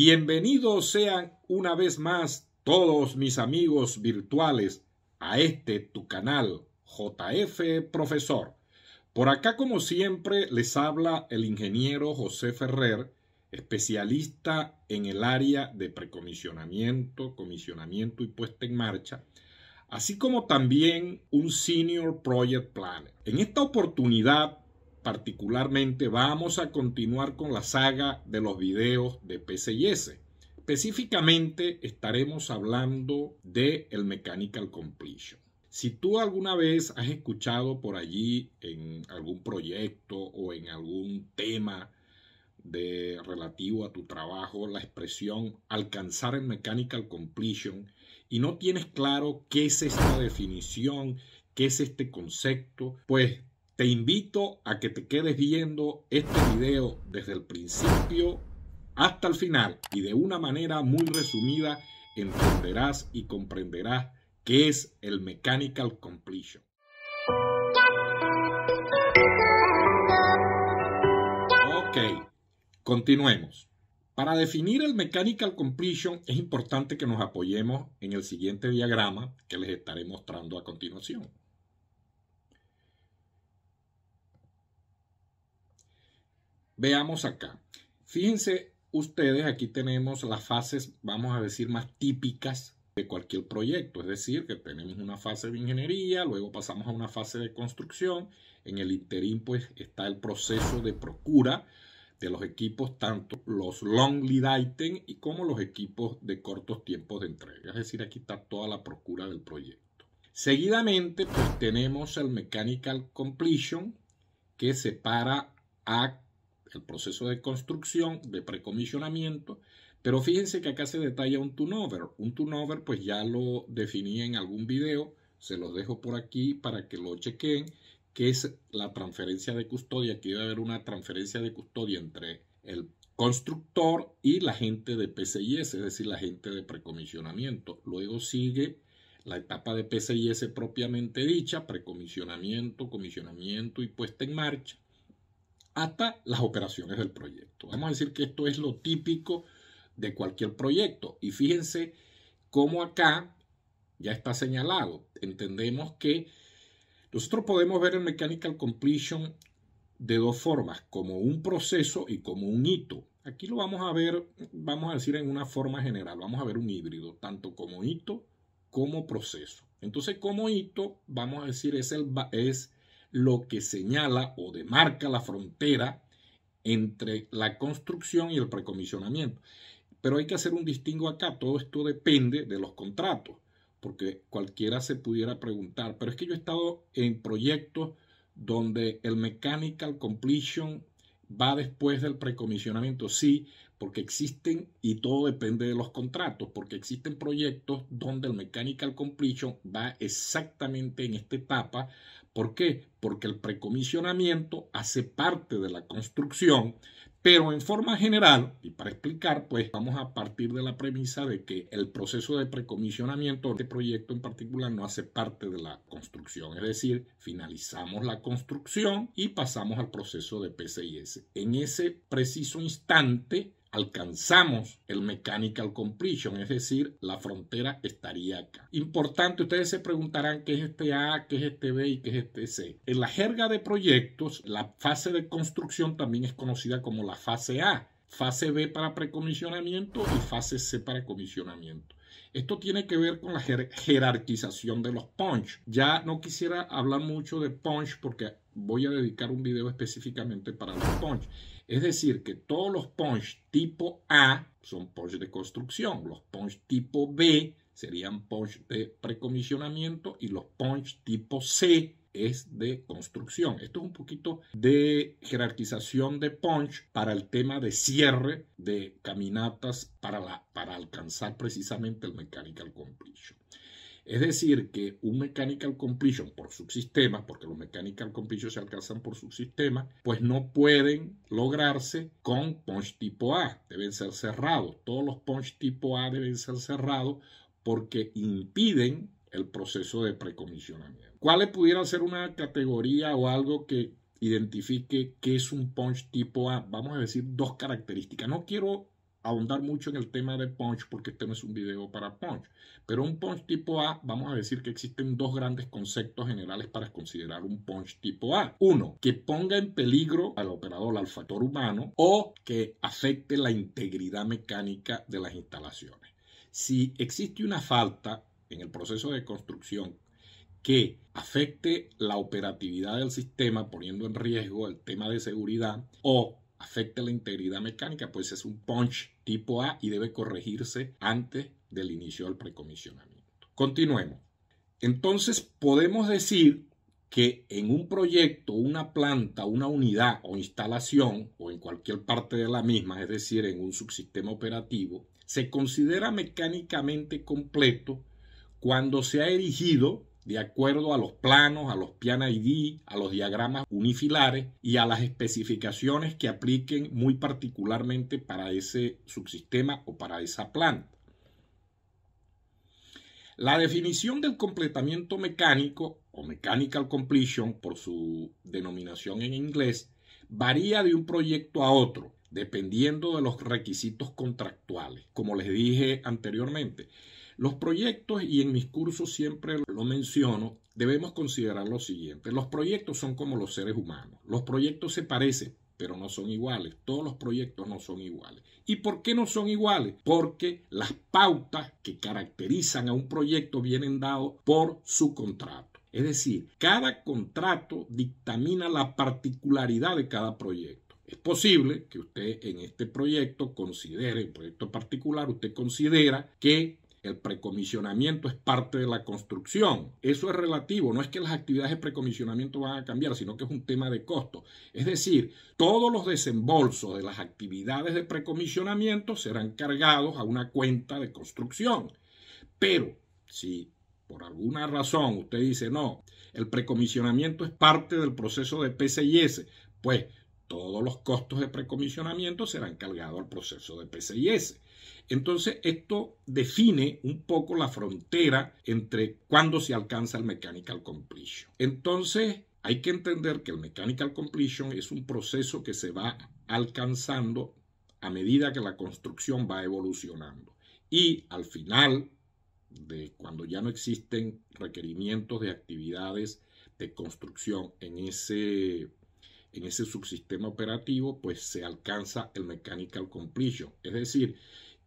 Bienvenidos sean una vez más todos mis amigos virtuales a este tu canal JF Profesor. Por acá como siempre les habla el ingeniero José Ferrer, especialista en el área de precomisionamiento, comisionamiento y puesta en marcha, así como también un Senior Project Planner. En esta oportunidad particularmente vamos a continuar con la saga de los videos de PCIS. Específicamente estaremos hablando de el Mechanical Completion. Si tú alguna vez has escuchado por allí en algún proyecto o en algún tema de relativo a tu trabajo la expresión alcanzar el mechanical completion y no tienes claro qué es esta definición, qué es este concepto, pues te invito a que te quedes viendo este video desde el principio hasta el final y de una manera muy resumida entenderás y comprenderás qué es el mechanical completion. Ok, continuemos. Para definir el mechanical completion es importante que nos apoyemos en el siguiente diagrama que les estaré mostrando a continuación. Veamos acá. Fíjense ustedes, aquí tenemos las fases, vamos a decir, más típicas de cualquier proyecto. Es decir, que tenemos una fase de ingeniería, luego pasamos a una fase de construcción. En el interín, pues, está el proceso de procura de los equipos, tanto los long lead item y como los equipos de cortos tiempos de entrega. Es decir, aquí está toda la procura del proyecto. Seguidamente, pues tenemos el mechanical completion que separa a el proceso de construcción, de precomisionamiento, pero fíjense que acá se detalla un turnover. Un turnover pues ya lo definí en algún video, se los dejo por aquí para que lo chequen, que es la transferencia de custodia. Aquí debe haber una transferencia de custodia entre el constructor y la gente de PCIS, es decir, la gente de precomisionamiento. Luego sigue la etapa de PCIS propiamente dicha, precomisionamiento, comisionamiento y puesta en marcha hasta las operaciones del proyecto. Vamos a decir que esto es lo típico de cualquier proyecto. Y fíjense cómo acá ya está señalado. Entendemos que nosotros podemos ver el mechanical completion de dos formas, como un proceso y como un hito. Aquí lo vamos a ver, vamos a decir en una forma general, vamos a ver un híbrido, tanto como hito como proceso. Entonces, como hito, vamos a decir, es, el, es lo que señala o demarca la frontera entre la construcción y el precomisionamiento. Pero hay que hacer un distingo acá, todo esto depende de los contratos, porque cualquiera se pudiera preguntar, pero es que yo he estado en proyectos donde el mechanical completion va después del precomisionamiento, sí, porque existen, y todo depende de los contratos, porque existen proyectos donde el mechanical completion va exactamente en esta etapa ¿Por qué? Porque el precomisionamiento hace parte de la construcción, pero en forma general, y para explicar, pues vamos a partir de la premisa de que el proceso de precomisionamiento de este proyecto en particular no hace parte de la construcción, es decir, finalizamos la construcción y pasamos al proceso de PCIS. En ese preciso instante, alcanzamos el mechanical completion, es decir, la frontera estaría acá. Importante, ustedes se preguntarán qué es este A, qué es este B y qué es este C. En la jerga de proyectos, la fase de construcción también es conocida como la fase A, fase B para precomisionamiento y fase C para comisionamiento. Esto tiene que ver con la jerarquización de los punch. Ya no quisiera hablar mucho de punch porque voy a dedicar un video específicamente para los punch. Es decir, que todos los punch tipo A son punch de construcción, los punch tipo B serían punch de precomisionamiento y los punch tipo C es de construcción. Esto es un poquito de jerarquización de punch para el tema de cierre de caminatas para, para alcanzar precisamente el mechanical completion. Es decir, que un mechanical completion por subsistema, porque los mechanical completion se alcanzan por subsistema, pues no pueden lograrse con punch tipo A. Deben ser cerrados. Todos los punch tipo A deben ser cerrados porque impiden el proceso de precomisionamiento. ¿Cuál pudiera ser una categoría o algo que identifique qué es un punch tipo A? Vamos a decir dos características. No quiero abundar mucho en el tema de punch porque este no es un video para punch. Pero un punch tipo A, vamos a decir que existen dos grandes conceptos generales para considerar un punch tipo A. Uno, que ponga en peligro al operador, al factor humano, o que afecte la integridad mecánica de las instalaciones. Si existe una falta en el proceso de construcción que afecte la operatividad del sistema poniendo en riesgo el tema de seguridad o afecte la integridad mecánica, pues es un punch tipo A y debe corregirse antes del inicio del precomisionamiento. Continuemos. Entonces podemos decir que en un proyecto, una planta, una unidad o instalación, o en cualquier parte de la misma, es decir, en un subsistema operativo, se considera mecánicamente completo cuando se ha erigido de acuerdo a los planos, a los Pian a los diagramas unifilares y a las especificaciones que apliquen muy particularmente para ese subsistema o para esa planta. La definición del completamiento mecánico o mechanical completion por su denominación en inglés varía de un proyecto a otro dependiendo de los requisitos contractuales, como les dije anteriormente. Los proyectos, y en mis cursos siempre lo menciono, debemos considerar lo siguiente. Los proyectos son como los seres humanos. Los proyectos se parecen, pero no son iguales. Todos los proyectos no son iguales. ¿Y por qué no son iguales? Porque las pautas que caracterizan a un proyecto vienen dado por su contrato. Es decir, cada contrato dictamina la particularidad de cada proyecto. Es posible que usted en este proyecto considere, en proyecto particular, usted considera que el precomisionamiento es parte de la construcción. Eso es relativo. No es que las actividades de precomisionamiento van a cambiar, sino que es un tema de costo. Es decir, todos los desembolsos de las actividades de precomisionamiento serán cargados a una cuenta de construcción. Pero si por alguna razón usted dice no, el precomisionamiento es parte del proceso de PCIS, pues todos los costos de precomisionamiento serán cargados al proceso de PCIS. Entonces esto define un poco la frontera entre cuándo se alcanza el mechanical completion. Entonces hay que entender que el mechanical completion es un proceso que se va alcanzando a medida que la construcción va evolucionando. Y al final, de cuando ya no existen requerimientos de actividades de construcción en ese, en ese subsistema operativo, pues se alcanza el mechanical completion. Es decir,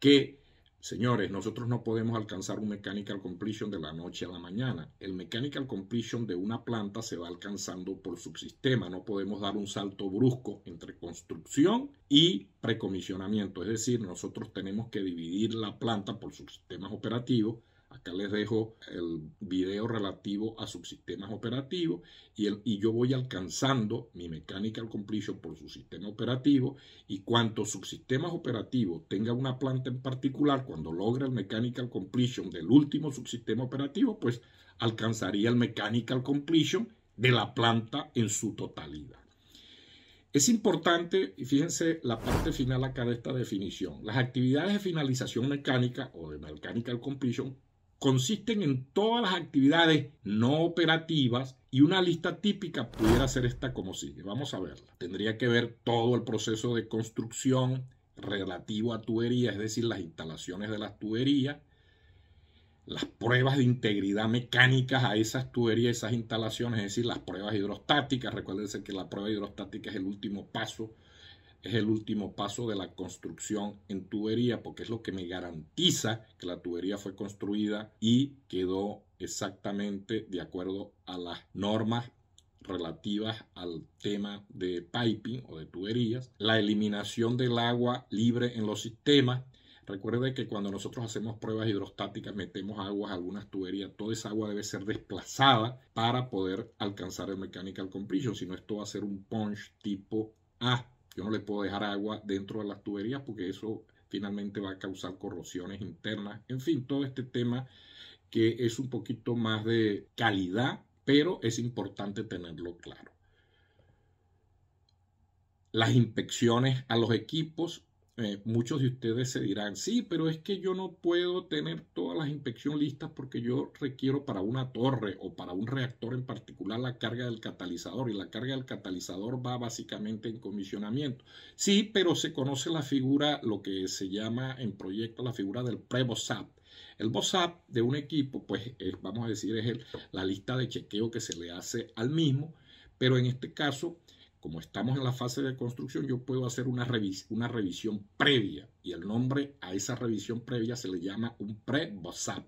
que, señores, nosotros no podemos alcanzar un mechanical completion de la noche a la mañana. El mechanical completion de una planta se va alcanzando por subsistema. No podemos dar un salto brusco entre construcción y precomisionamiento. Es decir, nosotros tenemos que dividir la planta por subsistemas operativos Acá les dejo el video relativo a subsistemas operativos y, yo voy alcanzando mi mechanical completion por su sistema operativo y cuantos subsistemas operativos tenga una planta en particular, cuando logra el mechanical completion del último subsistema operativo, pues alcanzaría el mechanical completion de la planta en su totalidad. Es importante, fíjense la parte final acá de esta definición. Las actividades de finalización mecánica o de mechanical completion consisten en todas las actividades no operativas y una lista típica pudiera ser esta como sigue. Vamos a verla. Tendría que ver todo el proceso de construcción relativo a tuberías, es decir, las instalaciones de las tuberías, las pruebas de integridad mecánicas a esas tuberías, esas instalaciones, es decir, las pruebas hidrostáticas. Recuérdense que la prueba hidrostática es el último paso es el último paso de la construcción en tubería porque es lo que me garantiza que la tubería fue construida y quedó exactamente de acuerdo a las normas relativas al tema de piping o de tuberías, la eliminación del agua libre en los sistemas. Recuerde que cuando nosotros hacemos pruebas hidrostáticas, metemos agua a algunas tuberías, toda esa agua debe ser desplazada para poder alcanzar el mechanical completion, si no esto va a ser un punch tipo A yo no le puedo dejar agua dentro de las tuberías porque eso finalmente va a causar corrosiones internas. En fin, todo este tema que es un poquito más de calidad, pero es importante tenerlo claro. Las inspecciones a los equipos eh, muchos de ustedes se dirán, sí, pero es que yo no puedo tener todas las inspecciones listas porque yo requiero para una torre o para un reactor en particular la carga del catalizador y la carga del catalizador va básicamente en comisionamiento. Sí, pero se conoce la figura, lo que se llama en proyecto la figura del pre-BOSAP. El BOSAP de un equipo, pues eh, vamos a decir, es el, la lista de chequeo que se le hace al mismo, pero en este caso como estamos en la fase de construcción, yo puedo hacer una, revisión previa y el nombre a esa revisión previa se le llama un pre-WhatsApp.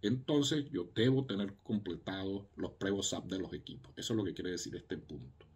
Entonces yo debo tener completados los pre-WhatsApp de los equipos. Eso es lo que quiere decir este punto.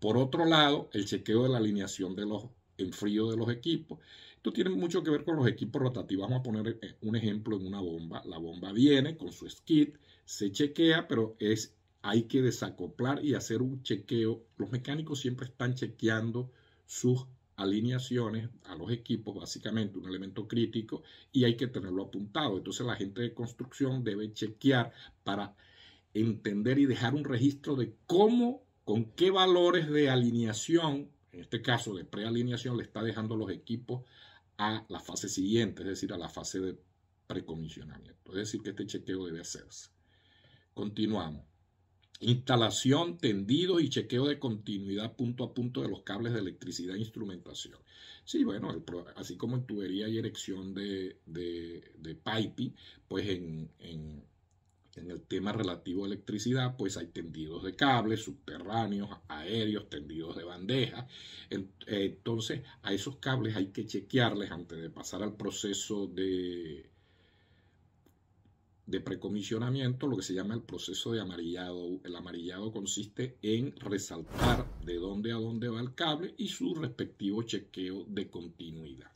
Por otro lado, el chequeo de la alineación de los de los equipos. Esto tiene mucho que ver con los equipos rotativos. Vamos a poner eh, un ejemplo en una bomba. La bomba viene con su skid, se chequea, pero es hay que desacoplar y hacer un chequeo. Los mecánicos siempre están chequeando sus alineaciones a los equipos, básicamente un elemento crítico, y hay que tenerlo apuntado. Entonces la gente de construcción debe chequear para entender y dejar un registro de cómo, con qué valores de alineación, en este caso de prealineación, le está dejando los equipos a la fase siguiente, es decir, a la fase de precomisionamiento. Es decir, que este chequeo debe hacerse. Continuamos instalación, tendido y chequeo de continuidad punto a punto de los cables de electricidad e instrumentación. Sí, bueno, así como en tubería y erección de, de, piping, pues en, en, el tema relativo a electricidad, pues hay tendidos de cables subterráneos, aéreos, tendidos de bandeja. Entonces, a esos cables hay que chequearles antes de pasar al proceso de de precomisionamiento, lo que se llama el proceso de amarillado. El amarillado consiste en resaltar de dónde a dónde va el cable y su respectivo chequeo de continuidad.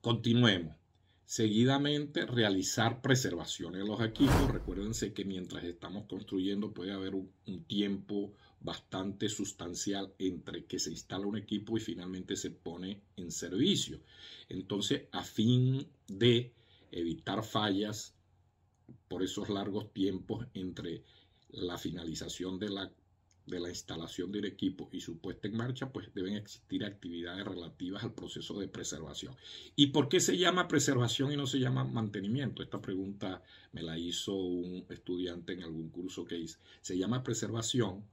Continuemos. Seguidamente, realizar preservaciones de los equipos. Recuérdense que mientras estamos construyendo puede haber un, tiempo bastante sustancial entre que se instala un equipo y finalmente se pone en servicio. Entonces, a fin de evitar fallas por esos largos tiempos entre la finalización de la, de la instalación del equipo y su puesta en marcha, pues deben existir actividades relativas al proceso de preservación. ¿Y por qué se llama preservación y no se llama mantenimiento? Esta pregunta me la hizo un estudiante en algún curso que hice. Se llama preservación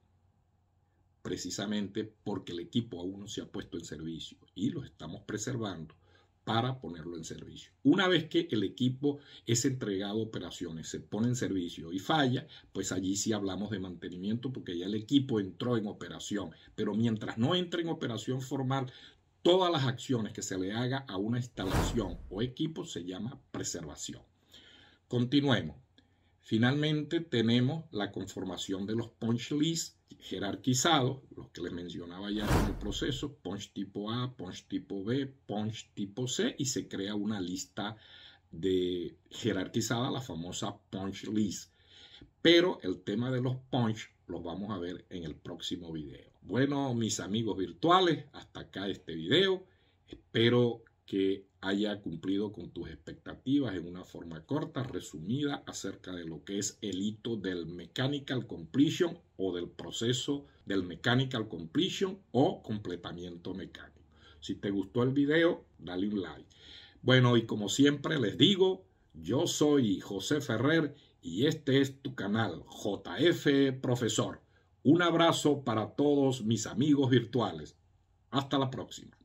precisamente porque el equipo aún no se ha puesto en servicio y lo estamos preservando para ponerlo en servicio. Una vez que el equipo es entregado a operaciones, se pone en servicio y falla, pues allí sí hablamos de mantenimiento porque ya el equipo entró en operación. Pero mientras no entre en operación formal, todas las acciones que se le haga a una instalación o equipo se llama preservación. Continuemos. Finalmente tenemos la conformación de los punch lists jerarquizado, lo que les mencionaba ya en el proceso, punch tipo A, punch tipo B, punch tipo C, y se crea una lista de jerarquizada, la famosa punch list. Pero el tema de los punch los vamos a ver en el próximo video. Bueno, mis amigos virtuales, hasta acá este video. Espero que haya cumplido con tus expectativas en una forma corta, resumida, acerca de lo que es el hito del mechanical completion o del proceso del mechanical completion o completamiento mecánico. Si te gustó el video, dale un like. Bueno, y como siempre les digo, yo soy José Ferrer y este es tu canal JF Profesor. Un abrazo para todos mis amigos virtuales. Hasta la próxima.